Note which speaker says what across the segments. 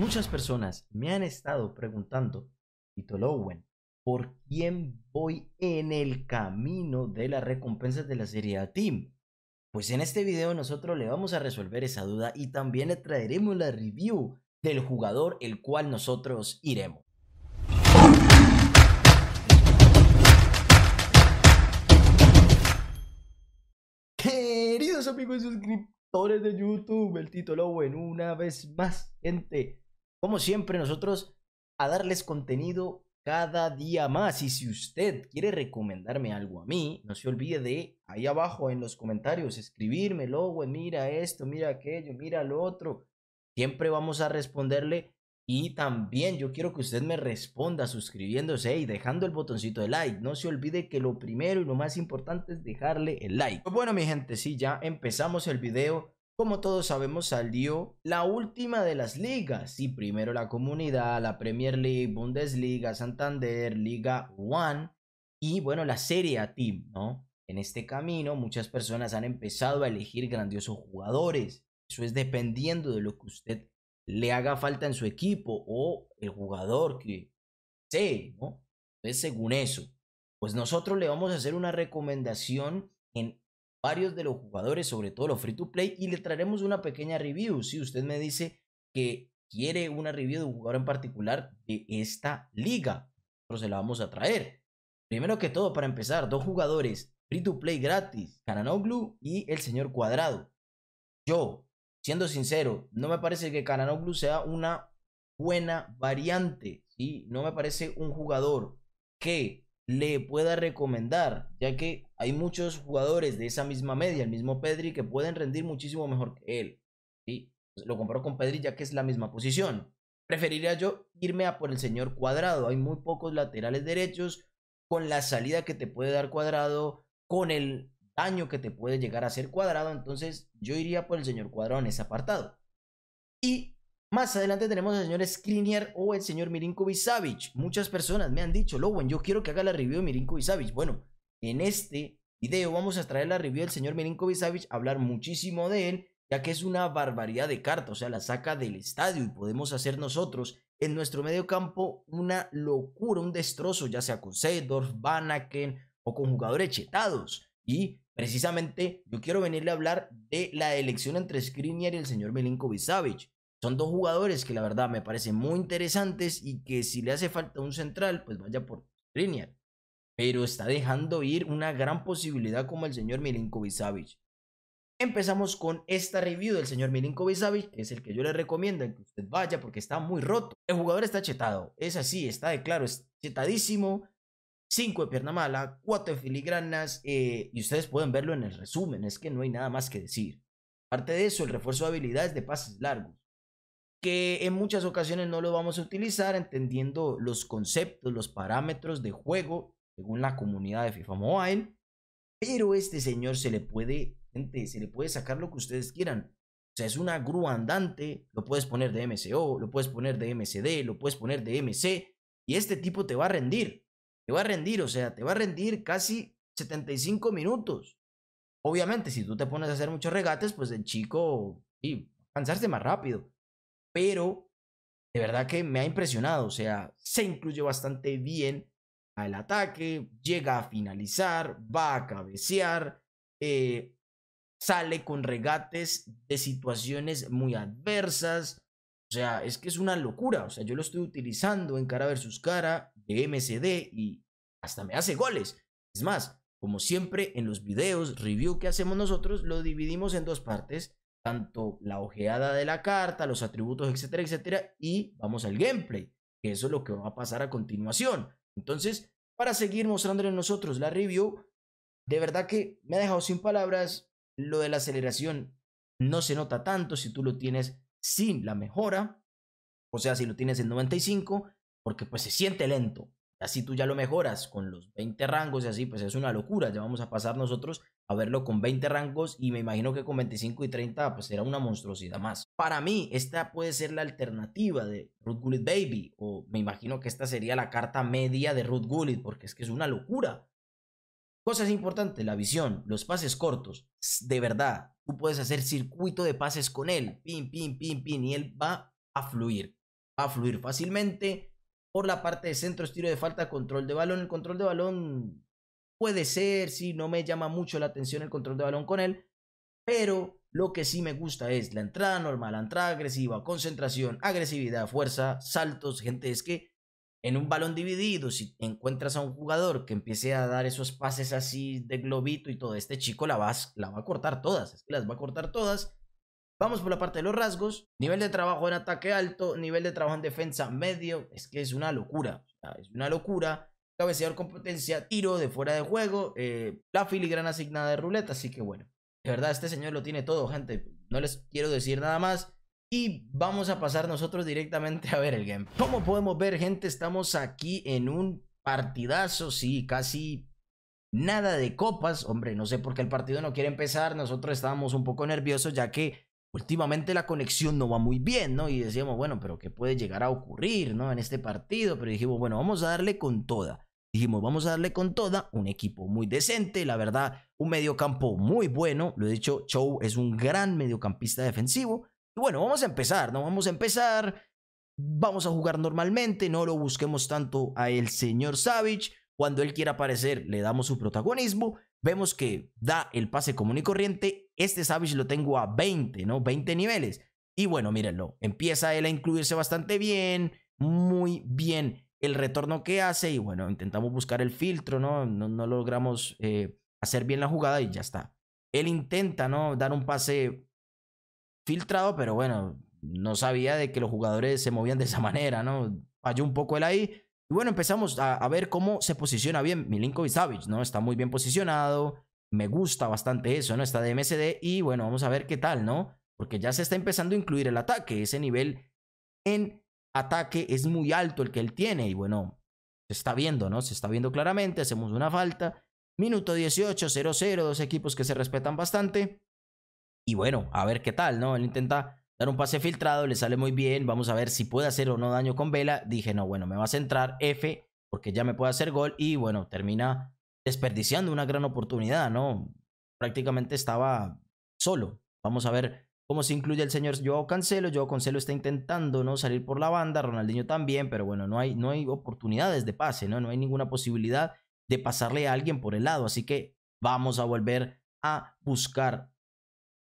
Speaker 1: Muchas personas me han estado preguntando, Tito Lowen, ¿por quién voy en el camino de las recompensas de la serie A Team? Pues en este video nosotros le vamos a resolver esa duda y también le traeremos la review del jugador el cual nosotros iremos. Queridos amigos y suscriptores de YouTube, el título Lowen, una vez más, gente, como siempre nosotros a darles contenido cada día más. Y si usted quiere recomendarme algo a mí, no se olvide de ahí abajo en los comentarios escribírmelo, güey, mira esto, mira aquello, mira lo otro. Siempre vamos a responderle. Y también yo quiero que usted me responda suscribiéndose y dejando el botoncito de like. No se olvide que lo primero y lo más importante es dejarle el like. Pues bueno, mi gente, sí, ya empezamos el video. Como todos sabemos, salió la última de las ligas y primero la comunidad, la Premier League, Bundesliga, Santander, Liga One y bueno, la Serie A Team, ¿no? En este camino muchas personas han empezado a elegir grandiosos jugadores. Eso es dependiendo de lo que usted le haga falta en su equipo o el jugador que sé, ¿no? Entonces, según eso, pues nosotros le vamos a hacer una recomendación en varios de los jugadores, sobre todo los free to play, y le traeremos una pequeña review. Si usted me dice que quiere una review de un jugador en particular de esta liga, nosotros se la vamos a traer. Primero que todo, para empezar, dos jugadores free to play gratis, Cananoglu y el señor Cuadrado. Yo, siendo sincero, no me parece que Cananoglu sea una buena variante, Y No me parece un jugador que le pueda recomendar, ya que hay muchos jugadores de esa misma media, el mismo Pedri, que pueden rendir muchísimo mejor que él. ¿sí? Pues, lo comparo con Pedri ya que es la misma posición. Preferiría yo irme a por el señor Cuadrado. Hay muy pocos laterales derechos con la salida que te puede dar Cuadrado, con el daño que te puede llegar a ser Cuadrado. Entonces yo iría por el señor Cuadrado en ese apartado. Y más adelante tenemos al señor Skriniar o el señor Mirinkovic Savic. Muchas personas me han dicho, Lowen, yo quiero que haga la review de Mirinkovic Savic. Bueno, en este video vamos a traer la review del señor Mirinkovic Savic, hablar muchísimo de él, ya que es una barbaridad de carta, o sea, la saca del estadio y podemos hacer nosotros en nuestro medio campo una locura, un destrozo, ya sea con Seedorf, Banaken o con jugadores chetados. Y precisamente yo quiero venirle a hablar de la elección entre Skriniar y el señor Milinkovic Savic. Son dos jugadores que la verdad me parecen muy interesantes y que si le hace falta un central, pues vaya por línea. Pero está dejando ir una gran posibilidad como el señor Milinkovic Savic. Empezamos con esta review del señor Milinkovic Savic, que es el que yo le recomiendo que usted vaya porque está muy roto. El jugador está chetado, es así, está de claro, es chetadísimo. 5 de pierna mala, 4 de filigranas, eh, y ustedes pueden verlo en el resumen, es que no hay nada más que decir. Aparte de eso, el refuerzo de habilidades de pases largos que en muchas ocasiones no lo vamos a utilizar entendiendo los conceptos, los parámetros de juego según la comunidad de FIFA Mobile. Pero este señor se le puede, se le puede sacar lo que ustedes quieran. O sea, es una grúa andante, lo puedes poner de MCO, lo puedes poner de MCD, lo puedes poner de MC, y este tipo te va a rendir. Te va a rendir, o sea, te va a rendir casi 75 minutos. Obviamente, si tú te pones a hacer muchos regates, pues el chico, sí, cansarse más rápido pero de verdad que me ha impresionado. O sea, se incluye bastante bien al ataque, llega a finalizar, va a cabecear, eh, sale con regates de situaciones muy adversas. O sea, es que es una locura. O sea, yo lo estoy utilizando en cara versus cara de MCD y hasta me hace goles. Es más, como siempre en los videos review que hacemos nosotros, lo dividimos en dos partes tanto la ojeada de la carta, los atributos, etcétera, etcétera, y vamos al gameplay, que eso es lo que va a pasar a continuación. Entonces, para seguir mostrándole nosotros la review, de verdad que me ha dejado sin palabras lo de la aceleración. No se nota tanto si tú lo tienes sin la mejora, o sea, si lo tienes en 95, porque pues se siente lento. Así tú ya lo mejoras con los 20 rangos y así, pues es una locura. Ya vamos a pasar nosotros a verlo con 20 rangos y me imagino que con 25 y 30 pues será una monstruosidad más. Para mí esta puede ser la alternativa de Ruth Gullit Baby o me imagino que esta sería la carta media de Ruth Gullit porque es que es una locura. Cosas importantes, la visión, los pases cortos, de verdad, tú puedes hacer circuito de pases con él, pin, pin, pin, pin, y él va a fluir, va a fluir fácilmente por la parte de centro, estilo de falta, control de balón, El control de balón Puede ser, sí, no me llama mucho la atención el control de balón con él, pero lo que sí me gusta es la entrada normal, la entrada agresiva, concentración, agresividad, fuerza, saltos, gente, es que en un balón dividido, si encuentras a un jugador que empiece a dar esos pases así de globito y todo, este chico la, vas, la va a cortar todas, es que las va a cortar todas. Vamos por la parte de los rasgos, nivel de trabajo en ataque alto, nivel de trabajo en defensa medio, es que es una locura, es una locura cabeceador con potencia, tiro de fuera de juego, eh, la filigrana asignada de ruleta. Así que bueno, de verdad, este señor lo tiene todo, gente. No les quiero decir nada más. Y vamos a pasar nosotros directamente a ver el game. Como podemos ver, gente, estamos aquí en un partidazo, sí, casi nada de copas. Hombre, no sé por qué el partido no quiere empezar. Nosotros estábamos un poco nerviosos ya que últimamente la conexión no va muy bien, ¿no? Y decíamos, bueno, pero ¿qué puede llegar a ocurrir, ¿no? En este partido. Pero dijimos, bueno, vamos a darle con toda. Dijimos, vamos a darle con toda, un equipo muy decente, la verdad, un mediocampo muy bueno. Lo he dicho, Chou es un gran mediocampista defensivo. Y bueno, vamos a empezar, ¿no? Vamos a empezar. Vamos a jugar normalmente, no lo busquemos tanto a el señor Savage. Cuando él quiera aparecer, le damos su protagonismo. Vemos que da el pase común y corriente. Este Savage lo tengo a 20, ¿no? 20 niveles. Y bueno, mírenlo, empieza él a incluirse bastante bien, muy bien el retorno que hace y bueno, intentamos buscar el filtro, ¿no? No, no logramos eh, hacer bien la jugada y ya está. Él intenta, ¿no? Dar un pase filtrado, pero bueno, no sabía de que los jugadores se movían de esa manera, ¿no? Falló un poco él ahí. Y bueno, empezamos a, ver cómo se posiciona bien Milinkovic Savic, ¿no? Está muy bien posicionado. Me gusta bastante eso, ¿no? Está de MSD y bueno, vamos a ver qué tal, ¿no? Porque ya se está empezando a incluir el ataque, ese nivel en ataque es muy alto el que él tiene. Y bueno, se está viendo, ¿no? Se está viendo claramente, hacemos una falta. Minuto 18, 0-0, dos equipos que se respetan bastante. Y bueno, a ver qué tal, ¿no? Él intenta dar un pase filtrado, le sale muy bien. Vamos a ver si puede hacer o no daño con Vela. Dije, no, bueno, me va a centrar F porque ya me puede hacer gol. Y bueno, termina desperdiciando una gran oportunidad, ¿no? Prácticamente estaba solo. Vamos a ver como se incluye el señor Joao Cancelo. Joao Cancelo está intentando ¿no? salir por la banda, Ronaldinho también, pero bueno, no hay, no hay oportunidades de pase, ¿no? no hay ninguna posibilidad de pasarle a alguien por el lado. Así que vamos a volver a buscar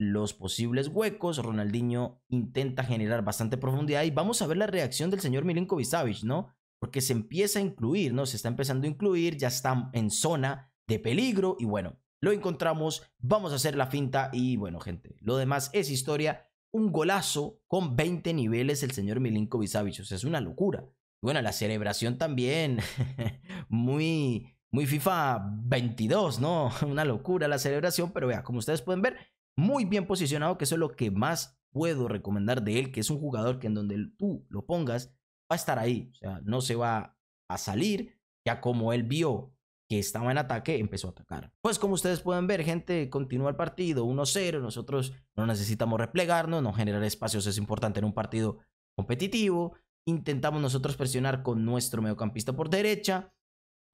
Speaker 1: los posibles huecos. Ronaldinho intenta generar bastante profundidad y vamos a ver la reacción del señor Milenko Savic, ¿no? Porque se empieza a incluir, ¿no? Se está empezando a incluir, ya está en zona de peligro y bueno, lo encontramos, vamos a hacer la finta y bueno, gente, lo demás es historia. Un golazo con 20 niveles el señor Milinko Visavich, o sea, es una locura. Bueno, la celebración también, muy, muy FIFA 22, ¿no? Una locura la celebración, pero vea, como ustedes pueden ver, muy bien posicionado, que eso es lo que más puedo recomendar de él, que es un jugador que en donde tú lo pongas, va a estar ahí, o sea, no se va a salir, ya como él vio que estaba en ataque empezó a atacar. Pues como ustedes pueden ver, gente, continúa el partido 1-0, nosotros no necesitamos replegarnos, no generar espacios es importante en un partido competitivo, intentamos nosotros presionar con nuestro mediocampista por derecha,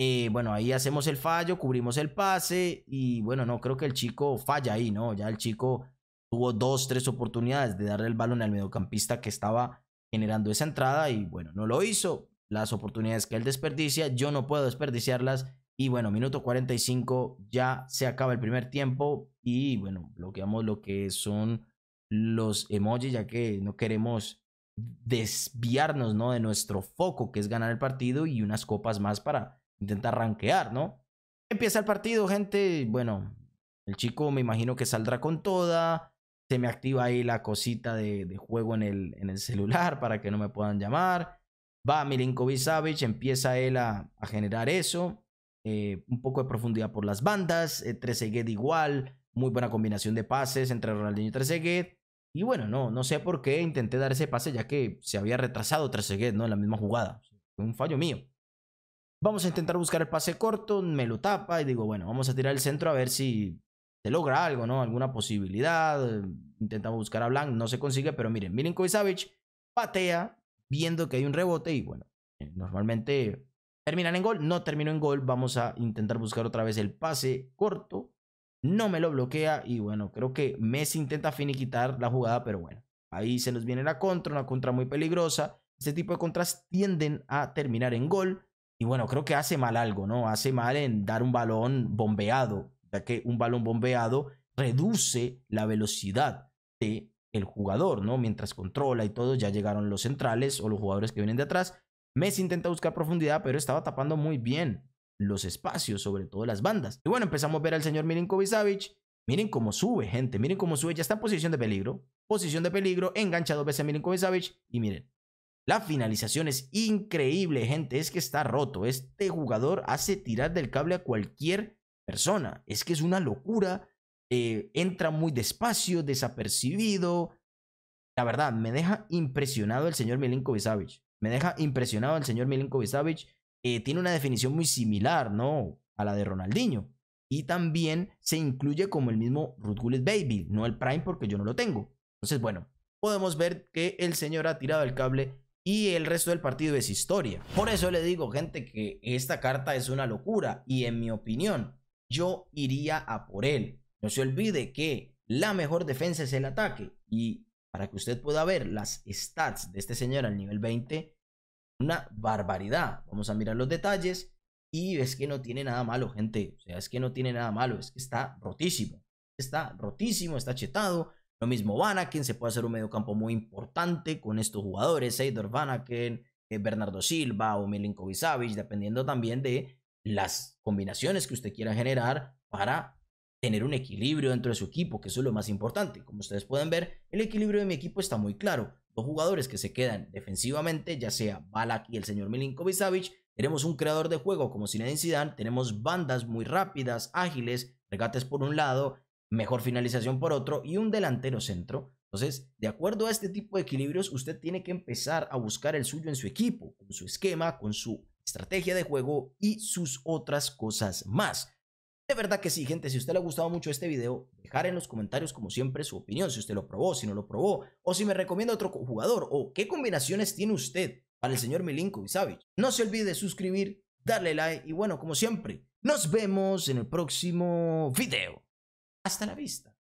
Speaker 1: eh, bueno, ahí hacemos el fallo, cubrimos el pase y bueno, no, creo que el chico falla ahí, ¿no? Ya el chico tuvo dos, tres oportunidades de darle el balón al mediocampista que estaba generando esa entrada y bueno, no lo hizo. Las oportunidades que él desperdicia, yo no puedo desperdiciarlas y bueno, minuto 45 ya se acaba el primer tiempo y bueno, bloqueamos lo que son los emojis ya que no queremos desviarnos ¿no? de nuestro foco que es ganar el partido y unas copas más para intentar ranquear, ¿no? Empieza el partido, gente. Bueno, el chico me imagino que saldrá con toda. Se me activa ahí la cosita de, juego en el, en el celular para que no me puedan llamar. Va Milinkovic Savage. empieza él a generar eso. Eh, un poco de profundidad por las bandas, 13 eh, Trezeguet igual, muy buena combinación de pases entre Ronaldinho y 13-get Y bueno, no, no sé por qué intenté dar ese pase ya que se había retrasado Trezeguet, ¿no? En la misma jugada. Fue un fallo mío. Vamos a intentar buscar el pase corto, me lo tapa y digo, bueno, vamos a tirar el centro a ver si se logra algo, ¿no? Alguna posibilidad. Intentamos buscar a Blanc, no se consigue, pero miren, miren patea viendo que hay un rebote y bueno, eh, normalmente Terminan en gol, no terminó en gol. Vamos a intentar buscar otra vez el pase corto. No me lo bloquea y bueno, creo que Messi intenta finiquitar la jugada, pero bueno, ahí se nos viene la contra, una contra muy peligrosa. Este tipo de contras tienden a terminar en gol y bueno, creo que hace mal algo, ¿no? Hace mal en dar un balón bombeado, ya que un balón bombeado reduce la velocidad de el jugador, ¿no? Mientras controla y todo, ya llegaron los centrales o los jugadores que vienen de atrás Messi intenta buscar profundidad, pero estaba tapando muy bien los espacios, sobre todo las bandas. Y bueno, empezamos a ver al señor Milinkovic Miren cómo sube, gente. Miren cómo sube. Ya está en posición de peligro. Posición de peligro. Engancha dos veces a Milinkovic Y miren, la finalización es increíble, gente. Es que está roto. Este jugador hace tirar del cable a cualquier persona. Es que es una locura. Eh, entra muy despacio, desapercibido. La verdad, me deja impresionado el señor Milinkovic me deja impresionado el señor Milinkovic Savic. tiene una definición muy similar, ¿no? A la de Ronaldinho. Y también se incluye como el mismo Ruth Baby, no el Prime porque yo no lo tengo. Entonces, bueno, podemos ver que el señor ha tirado el cable y el resto del partido es historia. Por eso le digo, gente, que esta carta es una locura y en mi opinión, yo iría a por él. No se olvide que la mejor defensa es el ataque y para que usted pueda ver las stats de este señor al nivel 20, una barbaridad. Vamos a mirar los detalles y es que no tiene nada malo, gente. O sea, es que no tiene nada malo, es que está rotísimo. Está rotísimo, está chetado. Lo mismo Vanaken, se puede hacer un medio campo muy importante con estos jugadores, Eidor vanakin eh, Bernardo Silva o Milinkovic Savic, dependiendo también de las combinaciones que usted quiera generar para tener un equilibrio dentro de su equipo, que eso es lo más importante. Como ustedes pueden ver, el equilibrio de mi equipo está muy claro. Dos jugadores que se quedan defensivamente, ya sea Balak y el señor Milinkovic Savic. Tenemos un creador de juego como Zinedine Zidane, tenemos bandas muy rápidas, ágiles, regates por un lado, mejor finalización por otro y un delantero centro. Entonces, de acuerdo a este tipo de equilibrios, usted tiene que empezar a buscar el suyo en su equipo, con su esquema, con su estrategia de juego y sus otras cosas más. De verdad que sí, gente, si a usted le ha gustado mucho este video, dejar en los comentarios como siempre su opinión, si usted lo probó, si no lo probó, o si me recomienda otro jugador, o qué combinaciones tiene usted para el señor Milinko Savic. No se olvide suscribir, darle like y bueno, como siempre, nos vemos en el próximo video. Hasta la vista.